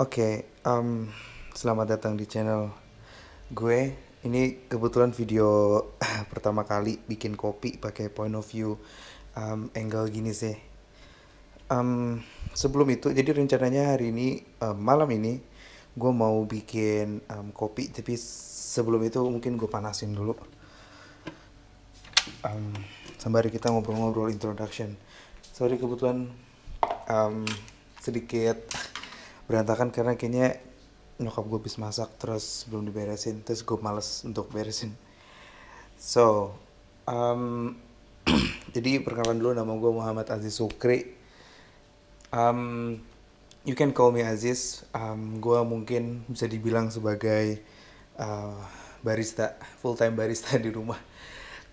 Oke, okay, um, selamat datang di channel gue. Ini kebetulan video pertama kali bikin kopi pakai point of view um, angle gini sih. Um, sebelum itu, jadi rencananya hari ini um, malam ini gue mau bikin um, kopi, tapi sebelum itu mungkin gue panasin dulu. Um, sambil kita ngobrol-ngobrol introduction. Sorry kebetulan um, sedikit berantakan karena kayaknya nyokap gue habis masak terus belum diberesin terus gue males untuk beresin so um, jadi perkenalan dulu nama gue Muhammad Aziz Sukri um, you can call me Aziz um, gue mungkin bisa dibilang sebagai uh, barista full time barista di rumah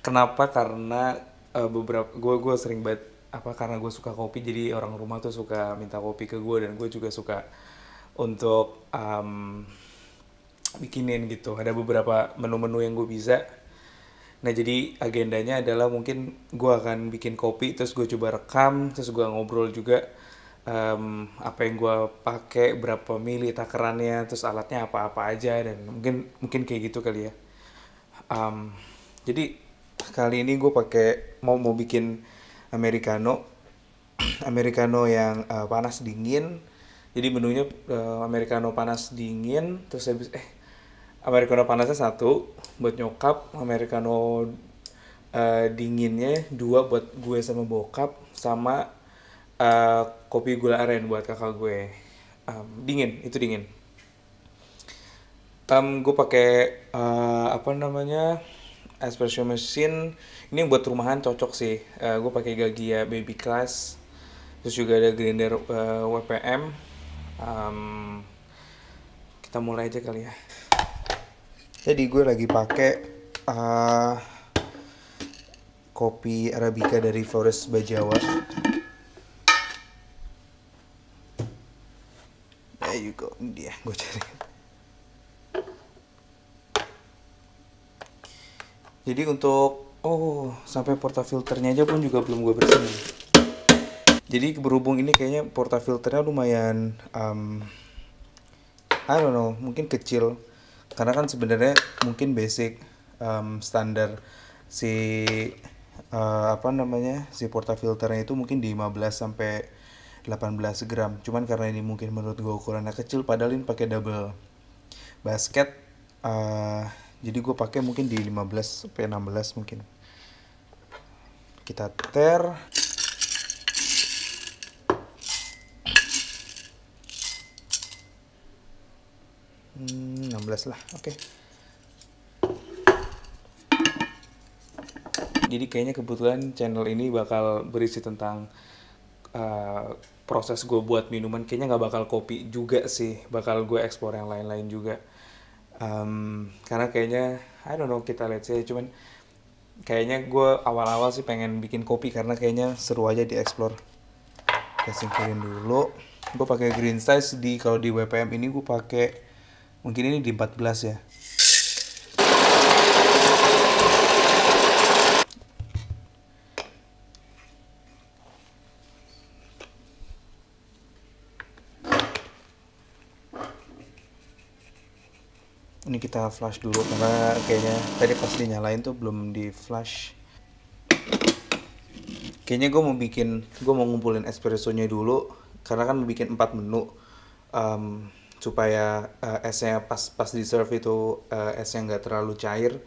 kenapa karena uh, beberapa gue gue sering banget apa karena gue suka kopi jadi orang rumah tuh suka minta kopi ke gue dan gue juga suka untuk um, bikinin gitu ada beberapa menu-menu yang gue bisa nah jadi agendanya adalah mungkin gue akan bikin kopi terus gue coba rekam terus gue ngobrol juga um, apa yang gue pakai berapa mili takarannya terus alatnya apa-apa aja dan mungkin mungkin kayak gitu kali ya um, jadi kali ini gue pakai mau mau bikin americano americano yang uh, panas dingin jadi menunya uh, americano panas dingin terus habis eh americano panasnya satu buat nyokap americano uh, dinginnya dua buat gue sama bokap sama uh, kopi gula aren buat kakak gue um, dingin itu dingin um, gue pakai uh, apa namanya espresso machine ini buat rumahan cocok sih uh, gue pakai Gagia baby class terus juga ada grinder uh, WPM um, kita mulai aja kali ya jadi gue lagi pakai uh, kopi arabica dari Flores Bajawa there you go dia gue cari jadi untuk oh sampai portafilternya aja pun juga belum gue bersihin jadi berhubung ini kayaknya portafilternya lumayan um, I don't know mungkin kecil karena kan sebenarnya mungkin basic um, standar si uh, apa namanya si portafilternya itu mungkin di 15 sampai 18 gram cuman karena ini mungkin menurut gue ukurannya kecil padahal ini pakai double basket uh, jadi gue pakai mungkin di 15 sampai 16 mungkin kita ter 16 lah oke okay. jadi kayaknya kebetulan channel ini bakal berisi tentang uh, proses gue buat minuman kayaknya nggak bakal kopi juga sih bakal gue ekspor yang lain-lain juga um, karena kayaknya I don't know kita lihat sih cuman kayaknya gue awal-awal sih pengen bikin kopi karena kayaknya seru aja dieksplor kita singkirin dulu gue pakai green size di kalau di WPM ini gue pakai mungkin ini di 14 ya ini kita flash dulu karena kayaknya tadi pas dinyalain tuh belum di flash kayaknya gue mau bikin gue mau ngumpulin espressonya dulu karena kan mau bikin empat menu um, supaya uh, esnya pas pas di serve itu uh, esnya nggak terlalu cair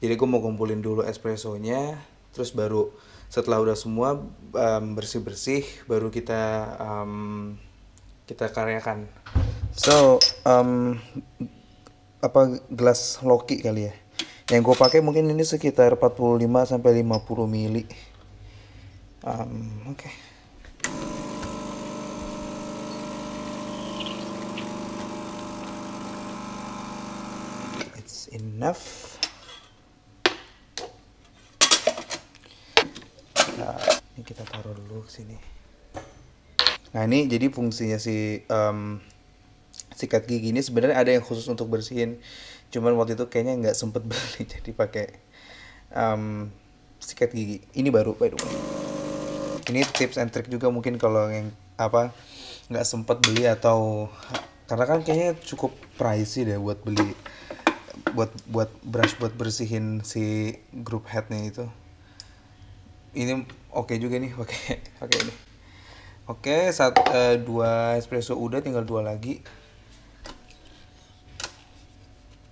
jadi gue mau kumpulin dulu espressonya terus baru setelah udah semua um, bersih bersih baru kita um, kita karyakan so um, apa gelas loki kali ya yang gue pakai mungkin ini sekitar 45 sampai 50 mili um, oke okay. enough nah ini kita taruh dulu ke sini nah ini jadi fungsinya si um, sikat gigi ini sebenarnya ada yang khusus untuk bersihin cuman waktu itu kayaknya nggak sempet beli jadi pakai um, sikat gigi ini baru by the way ini tips and trick juga mungkin kalau yang apa nggak sempet beli atau karena kan kayaknya cukup pricey deh buat beli buat buat brush buat bersihin si group headnya itu ini oke okay juga nih oke oke ini oke okay, saat uh, dua espresso udah tinggal dua lagi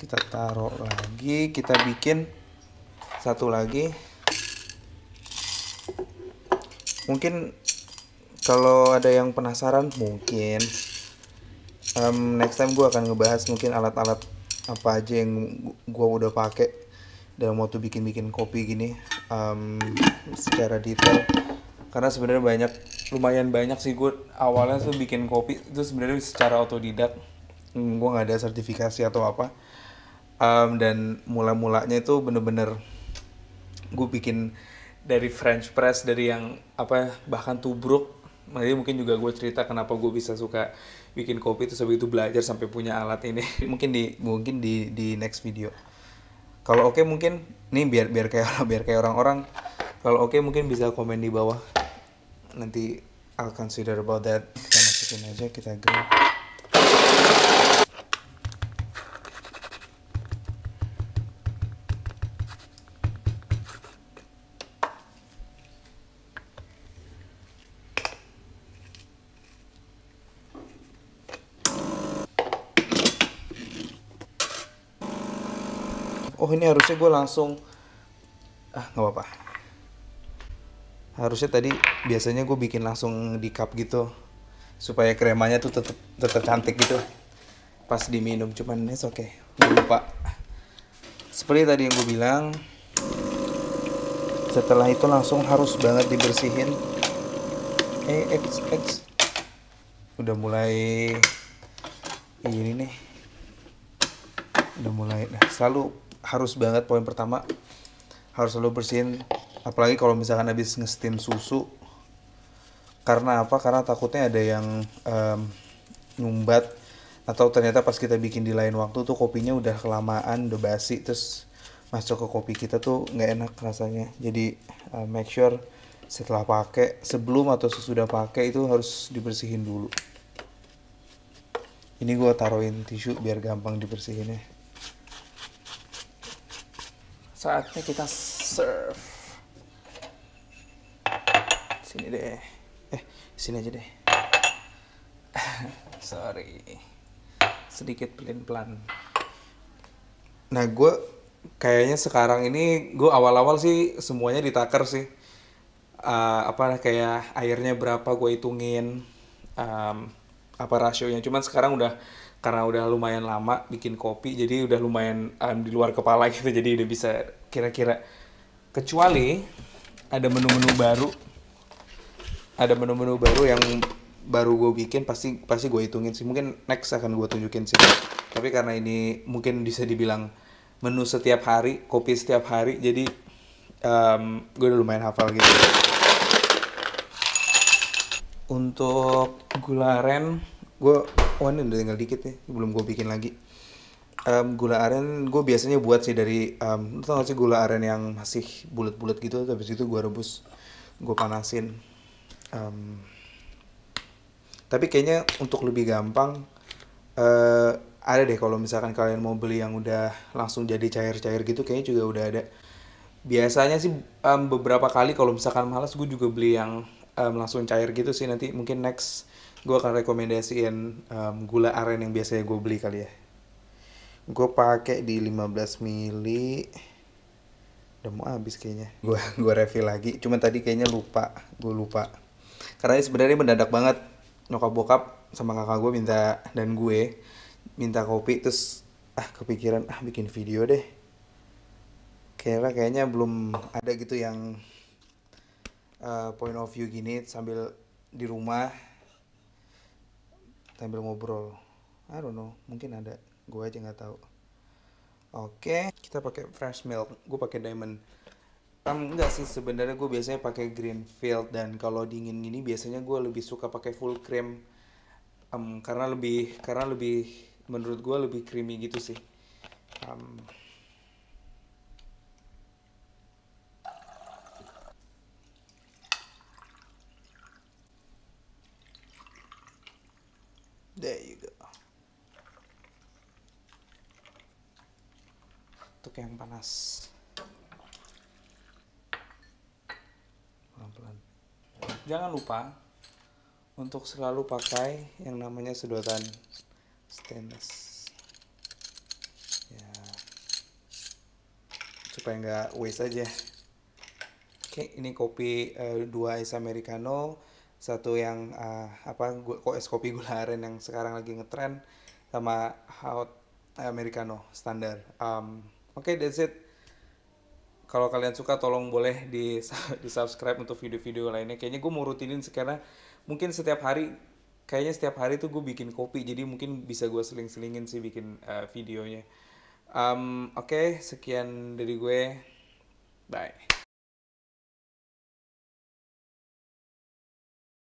kita taruh lagi kita bikin satu lagi mungkin kalau ada yang penasaran mungkin um, next time gue akan ngebahas mungkin alat-alat apa aja yang gua udah pakai dalam waktu bikin-bikin kopi gini um, secara detail karena sebenarnya banyak lumayan banyak sih gue awalnya tuh bikin kopi itu sebenarnya secara otodidak hmm, gue nggak ada sertifikasi atau apa um, dan mula mulanya itu bener-bener gue bikin dari French press dari yang apa ya, bahkan tubruk makanya mungkin juga gue cerita kenapa gue bisa suka bikin kopi terus habis itu belajar sampai punya alat ini mungkin di mungkin di di next video kalau oke okay, mungkin nih biar biar kayak biar kayak orang-orang kalau oke okay, mungkin bisa komen di bawah nanti I'll consider about that kita masukin aja kita grab oh ini harusnya gue langsung ah nggak apa-apa harusnya tadi biasanya gue bikin langsung di cup gitu supaya kremanya tuh tetep tetep cantik gitu pas diminum cuman ini oke okay. lupa seperti tadi yang gue bilang setelah itu langsung harus banget dibersihin eh x x udah mulai ini nih udah mulai nah selalu harus banget poin pertama harus selalu bersihin apalagi kalau misalkan habis ngestim susu karena apa karena takutnya ada yang um, nyumbat atau ternyata pas kita bikin di lain waktu tuh kopinya udah kelamaan udah basi terus masuk ke kopi kita tuh nggak enak rasanya jadi uh, make sure setelah pakai sebelum atau sesudah pakai itu harus dibersihin dulu ini gue taruhin tisu biar gampang dibersihinnya saatnya kita serve sini deh eh sini aja deh sorry sedikit pelan pelan nah gue kayaknya sekarang ini gue awal awal sih semuanya ditaker sih uh, apa kayak airnya berapa gue hitungin um, apa rasionya cuman sekarang udah karena udah lumayan lama bikin kopi jadi udah lumayan um, di luar kepala gitu jadi udah bisa kira-kira kecuali ada menu-menu baru ada menu-menu baru yang baru gue bikin pasti pasti gue hitungin sih mungkin next akan gue tunjukin sih tapi karena ini mungkin bisa dibilang menu setiap hari kopi setiap hari jadi um, gue udah lumayan hafal gitu untuk gula aren gue oh udah tinggal dikit nih belum gue bikin lagi um, gula aren gue biasanya buat sih dari um, lu tau gak sih gula aren yang masih bulat-bulat gitu tapi itu gue rebus gue panasin um, tapi kayaknya untuk lebih gampang uh, ada deh kalau misalkan kalian mau beli yang udah langsung jadi cair-cair gitu kayaknya juga udah ada biasanya sih um, beberapa kali kalau misalkan malas gue juga beli yang um, langsung cair gitu sih nanti mungkin next gue akan rekomendasiin um, gula aren yang biasanya gue beli kali ya gue pakai di 15 mili udah mau habis kayaknya gue gue review lagi cuman tadi kayaknya lupa gue lupa karena ini sebenarnya mendadak banget nyokap bokap sama kakak gue minta dan gue minta kopi terus ah kepikiran ah bikin video deh kayaknya kayaknya belum ada gitu yang uh, point of view gini sambil di rumah sambil ngobrol I don't know mungkin ada gue aja nggak tahu oke kita pakai fresh milk gue pakai diamond Um, enggak sih sebenarnya gue biasanya pakai field dan kalau dingin gini biasanya gue lebih suka pakai full cream um, karena lebih karena lebih menurut gue lebih creamy gitu sih um, There you go. Untuk yang panas. Pelan-pelan. Jangan lupa untuk selalu pakai yang namanya sedotan stainless. Ya. Supaya nggak waste aja. Oke, ini kopi uh, dua es americano satu yang uh, apa kok es kopi gula aren yang sekarang lagi ngetren sama hot americano standar um, oke okay, that's it kalau kalian suka tolong boleh di di subscribe untuk video-video lainnya kayaknya gue mau rutinin sekarang mungkin setiap hari kayaknya setiap hari tuh gue bikin kopi jadi mungkin bisa gue seling-selingin sih bikin uh, videonya um, oke okay, sekian dari gue bye